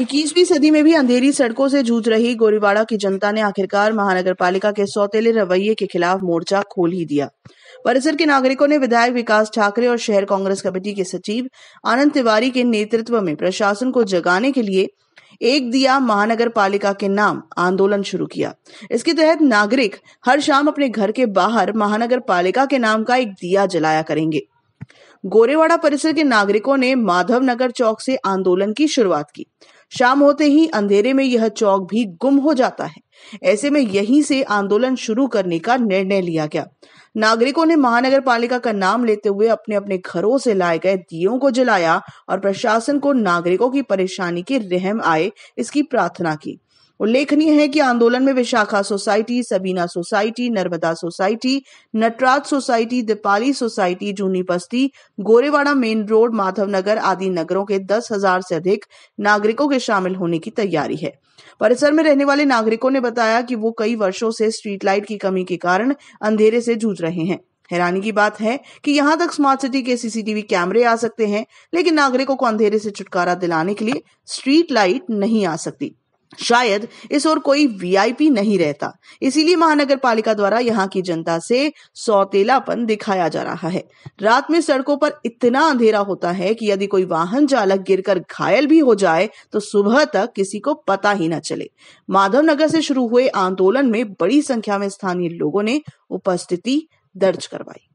इक्कीसवीं सदी में भी अंधेरी सड़कों से जूझ रही गोरीवाड़ा की जनता ने आखिरकार महानगर पालिका के सौतेले रवैये के खिलाफ मोर्चा खोल ही दिया परिसर के नागरिकों ने विधायक विकास ठाकरे और शहर कांग्रेस कमेटी के सचिव आनंद तिवारी के नेतृत्व में प्रशासन को जगाने के लिए एक दिया महानगर पालिका के नाम आंदोलन शुरू किया इसके तहत नागरिक हर शाम अपने घर के बाहर महानगर पालिका के नाम का एक दिया जलाया करेंगे गोरेवाड़ा परिसर के नागरिकों ने माधव नगर चौक से आंदोलन की शुरुआत की शाम होते ही अंधेरे में यह चौक भी गुम हो जाता है ऐसे में यहीं से आंदोलन शुरू करने का निर्णय लिया गया नागरिकों ने महानगर पालिका का नाम लेते हुए अपने अपने घरों से लाए गए दियों को जलाया और प्रशासन को नागरिकों की परेशानी की रहम आए इसकी प्रार्थना की उल्लेखनीय है कि आंदोलन में Vishakha society Sabina society Narmada society Nataraj society Deepali society Juni Basti Gorewada main road Madhavnagar आदि नगरों के दस हजार से अधिक नागरिकों के शामिल होने की तैयारी है परिसर में रहने वाले नागरिकों ने बताया कि वो कई वर्षों से स्ट्रीट लाइट की कमी के कारण अंधेरे से जूझ रहे हैं हैरानी की बात है कि यहाँ तक स्मार्ट सिटी के सीसीटीवी कैमरे आ सकते हैं लेकिन नागरिकों को अंधेरे से छुटकारा दिलाने के लिए स्ट्रीट लाइट नहीं आ सकती शायद इस और कोई वीआईपी नहीं रहता इसीलिए महानगर पालिका द्वारा यहाँ की जनता से सौतेलापन दिखाया जा रहा है रात में सड़कों पर इतना अंधेरा होता है कि यदि कोई वाहन चालक गिरकर घायल भी हो जाए तो सुबह तक किसी को पता ही न चले माधव नगर से शुरू हुए आंदोलन में बड़ी संख्या में स्थानीय लोगों ने उपस्थिति दर्ज करवाई